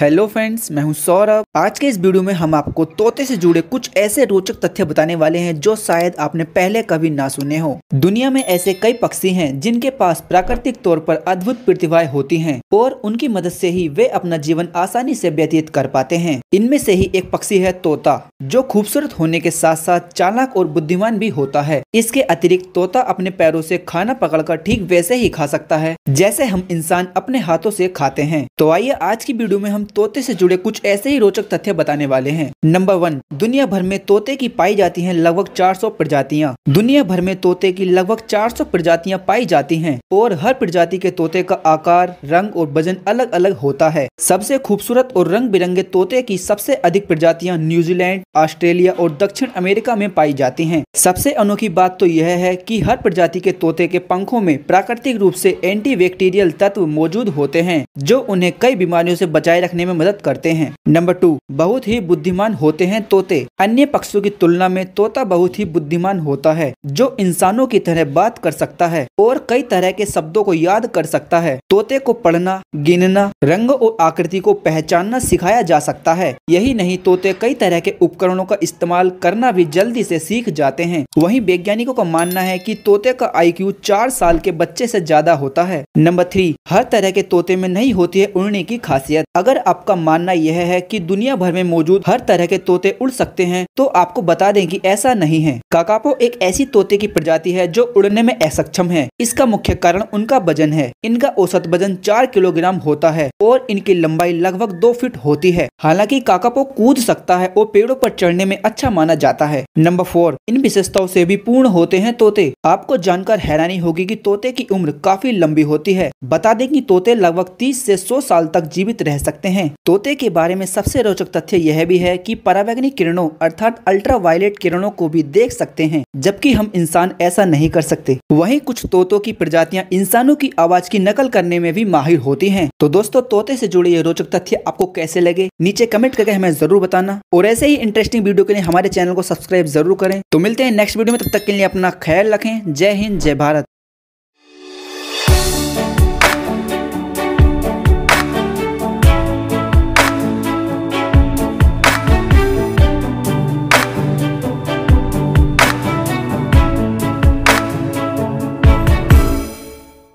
hello friends मैं हूं सौरभ आज के इस वीडियो में हम आपको तोते से जुड़े कुछ ऐसे रोचक तथ्य बताने वाले हैं जो शायद आपने पहले कभी ना सुने हो दुनिया में ऐसे कई पक्षी हैं जिनके पास प्राकृतिक तौर पर अद्भुत प्रतिभाएं होती हैं और उनकी मदद से ही वे अपना जीवन आसानी से व्यतीत कर पाते हैं इनमें से ही एक पक्षी है तोता जो खूबसूरत होने के साथ साथ चालाक और बुद्धिमान भी होता है इसके अतिरिक्त तोता अपने पैरों से खाना पकड़कर ठीक वैसे ही खा सकता है जैसे हम इंसान अपने हाथों से खाते हैं तो आइए आज की वीडियो में हम तोते से जुड़े कुछ ऐसे ही रोचक तथ्य बताने वाले हैं नंबर वन दुनिया भर में तोते की पाई जाती हैं लगभग 400 प्रजातियाँ दुनिया भर में तोते की लगभग 400 प्रजातियाँ पाई जाती हैं और हर प्रजाति के तोते का आकार रंग और वजन अलग अलग होता है सबसे खूबसूरत और रंग बिरंगे तोते की सबसे अधिक प्रजातियाँ न्यूजीलैंड ऑस्ट्रेलिया और दक्षिण अमेरिका में पाई जाती है सबसे अनोखी बात तो यह है की हर प्रजाति के तोते के पंखों में प्राकृतिक रूप ऐसी एंटी तत्व मौजूद होते हैं जो उन्हें कई बीमारियों से बचाए रखने रखने में मदद करते हैं नंबर टू बहुत ही बुद्धिमान होते हैं तोते अन्य पक्षियों की तुलना में तोता बहुत ही बुद्धिमान होता है जो इंसानों की तरह बात कर सकता है और कई तरह के शब्दों को याद कर सकता है तोते को पढ़ना गिनना रंग और आकृति को पहचानना सिखाया जा सकता है यही नहीं तोते कई तरह के उपकरणों का इस्तेमाल करना भी जल्दी ऐसी सीख जाते हैं वही वैज्ञानिकों का मानना है की तोते का आई चार साल के बच्चे ऐसी ज्यादा होता है नंबर थ्री हर तरह के तोते में नहीं होती है उड़ने की खासियत अगर आपका मानना यह है कि दुनिया भर में मौजूद हर तरह के तोते उड़ सकते हैं तो आपको बता दें कि ऐसा नहीं है काकापो एक ऐसी तोते की प्रजाति है जो उड़ने में असक्षम है इसका मुख्य कारण उनका वजन है इनका औसत वजन चार किलोग्राम होता है और इनकी लंबाई लगभग दो फीट होती है हालांकि काकापो कूद सकता है और पेड़ों पर चढ़ने में अच्छा माना जाता है नंबर फोर इन विशेषताओं से भी पूर्ण होते हैं तोते आपको जानकर हैरानी होगी कि तोते की उम्र काफी लंबी होती है बता दें कि तोते लगभग तीस से सौ साल तक जीवित रह सकते हैं हैं तोते के बारे में सबसे रोचक तथ्य यह भी है कि परावैग्निक किरणों अर्थात अल्ट्रा किरणों को भी देख सकते हैं जबकि हम इंसान ऐसा नहीं कर सकते वहीं कुछ तोतों की प्रजातियां इंसानों की आवाज की नकल करने में भी माहिर होती हैं तो दोस्तों तोते से जुड़े ये रोचक तथ्य आपको कैसे लगे नीचे कमेंट करके हमें जरूर बताना और ऐसे ही इंटरेस्टिंग वीडियो के लिए हमारे चैनल को सब्सक्राइब जरूर करें तो मिलते हैं नेक्स्ट वीडियो में तब तक के लिए अपना ख्याल रखें जय हिंद जय भारत